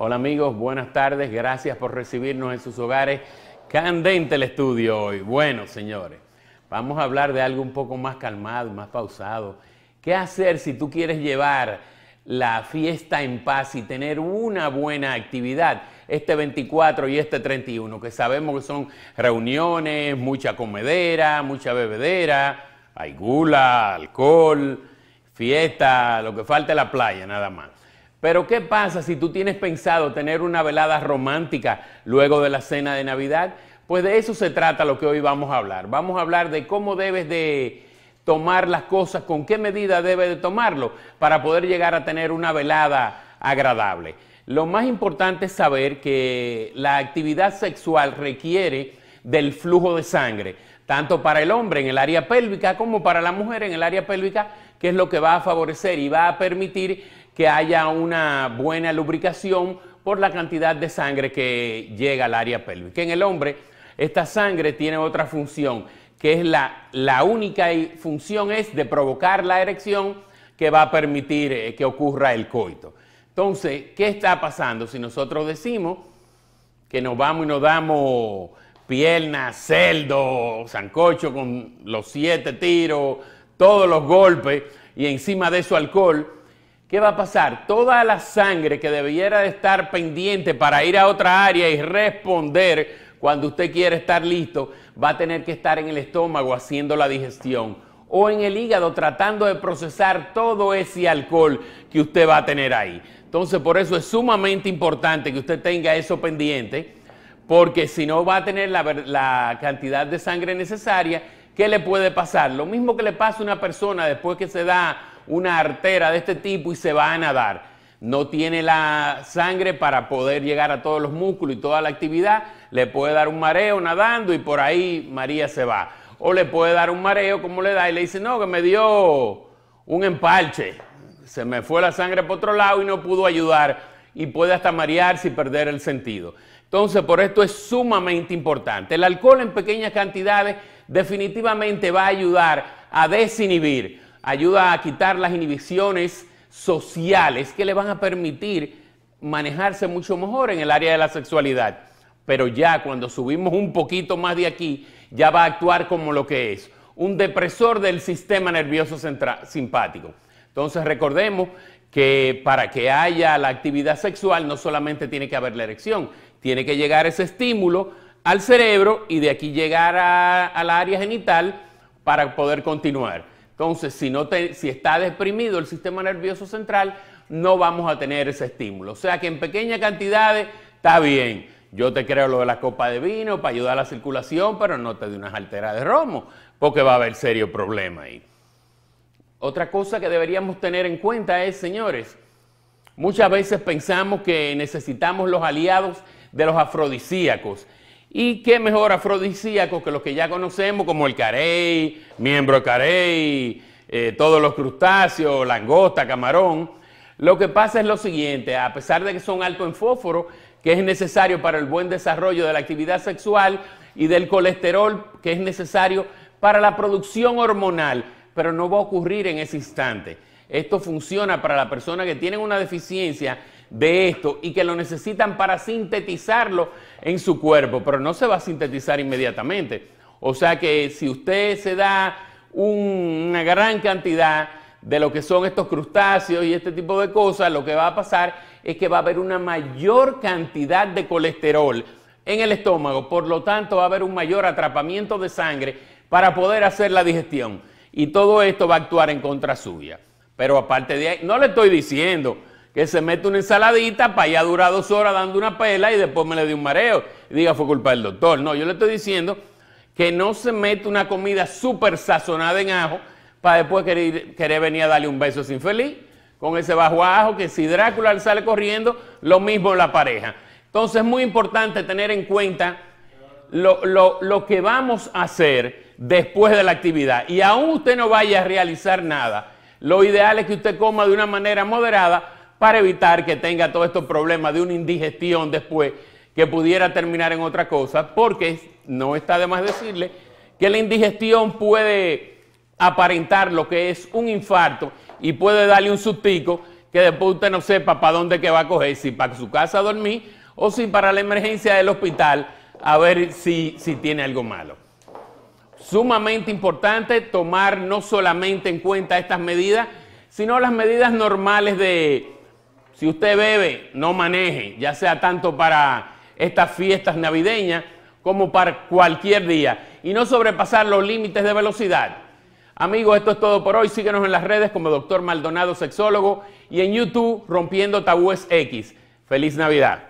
Hola amigos, buenas tardes, gracias por recibirnos en sus hogares. Candente el estudio hoy. Bueno, señores, vamos a hablar de algo un poco más calmado, más pausado. ¿Qué hacer si tú quieres llevar la fiesta en paz y tener una buena actividad este 24 y este 31, que sabemos que son reuniones, mucha comedera, mucha bebedera, hay gula, alcohol, fiesta, lo que falta es la playa nada más. Pero ¿qué pasa si tú tienes pensado tener una velada romántica luego de la cena de Navidad? Pues de eso se trata lo que hoy vamos a hablar. Vamos a hablar de cómo debes de tomar las cosas, con qué medida debes de tomarlo para poder llegar a tener una velada agradable. Lo más importante es saber que la actividad sexual requiere del flujo de sangre, tanto para el hombre en el área pélvica como para la mujer en el área pélvica, que es lo que va a favorecer y va a permitir que haya una buena lubricación por la cantidad de sangre que llega al área pélvica. En el hombre, esta sangre tiene otra función, que es la, la única función es de provocar la erección que va a permitir eh, que ocurra el coito. Entonces, ¿qué está pasando? Si nosotros decimos que nos vamos y nos damos piernas, celdo, sancocho con los siete tiros, todos los golpes y encima de eso alcohol, ¿Qué va a pasar? Toda la sangre que debiera de estar pendiente para ir a otra área y responder cuando usted quiere estar listo, va a tener que estar en el estómago haciendo la digestión o en el hígado tratando de procesar todo ese alcohol que usted va a tener ahí. Entonces, por eso es sumamente importante que usted tenga eso pendiente, porque si no va a tener la, la cantidad de sangre necesaria, ¿qué le puede pasar? Lo mismo que le pasa a una persona después que se da una artera de este tipo y se va a nadar. No tiene la sangre para poder llegar a todos los músculos y toda la actividad. Le puede dar un mareo nadando y por ahí María se va. O le puede dar un mareo como le da y le dice, no, que me dio un empalche. Se me fue la sangre por otro lado y no pudo ayudar y puede hasta marearse y perder el sentido. Entonces, por esto es sumamente importante. El alcohol en pequeñas cantidades definitivamente va a ayudar a desinhibir, ayuda a quitar las inhibiciones sociales que le van a permitir manejarse mucho mejor en el área de la sexualidad. Pero ya cuando subimos un poquito más de aquí, ya va a actuar como lo que es, un depresor del sistema nervioso simpático. Entonces recordemos que para que haya la actividad sexual no solamente tiene que haber la erección, tiene que llegar ese estímulo al cerebro y de aquí llegar al área genital para poder continuar. Entonces, si, está deprimido el sistema nervioso central, no vamos a tener ese estímulo. O sea que en pequeñas cantidades está bien. Yo te creo lo de la copa de vino para ayudar a la circulación, pero no te dé unas alteras de romo, porque va a haber serio problema ahí. Otra cosa que deberíamos tener en cuenta es, señores, muchas veces pensamos que necesitamos los aliados de los afrodisíacos y qué mejor afrodisíaco que los que ya conocemos, como el carey, miembro carey, eh, todos los crustáceos, langosta, camarón. Lo que pasa es lo siguiente, a pesar de que son altos en fósforo, que es necesario para el buen desarrollo de la actividad sexual y del colesterol, que es necesario para la producción hormonal, pero no va a ocurrir en ese instante. Esto funciona para la persona que tiene una deficiencia de esto y que lo necesitan para sintetizarlo en su cuerpo, pero no se va a sintetizar inmediatamente. O sea que si usted se da una gran cantidad de lo que son estos crustáceos y este tipo de cosas, lo que va a pasar es que va a haber una mayor cantidad de colesterol en el estómago, por lo tanto va a haber un mayor atrapamiento de sangre para poder hacer la digestión. Y todo esto va a actuar en contra suya. Pero aparte de ahí, no le estoy diciendo que se mete una ensaladita para allá durar dos horas dando una pela y después me le dio un mareo diga fue culpa del doctor. No, yo le estoy diciendo que no se mete una comida súper sazonada en ajo para después querer, querer, venir a darle un beso sin feliz con ese bajo ajo que si Drácula sale corriendo, lo mismo la pareja. Entonces es muy importante tener en cuenta lo, lo que vamos a hacer después de la actividad. Y aún usted no vaya a realizar nada, lo ideal es que usted coma de una manera moderada para evitar que tenga todos estos problemas de una indigestión después que pudiera terminar en otra cosa, porque no está de más decirle que la indigestión puede aparentar lo que es un infarto y puede darle un sustico que después usted no sepa para dónde que va a coger, si para su casa a dormir o si para la emergencia del hospital a ver si, si tiene algo malo. Sumamente importante tomar no solamente en cuenta estas medidas, sino las medidas normales de, si usted bebe, no maneje, ya sea tanto para estas fiestas navideñas como para cualquier día. Y no sobrepasar los límites de velocidad. Amigos, esto es todo por hoy. Síguenos en las redes como Doctor Maldonado Sexólogo y en YouTube Rompiendo Tabúes X. Feliz Navidad.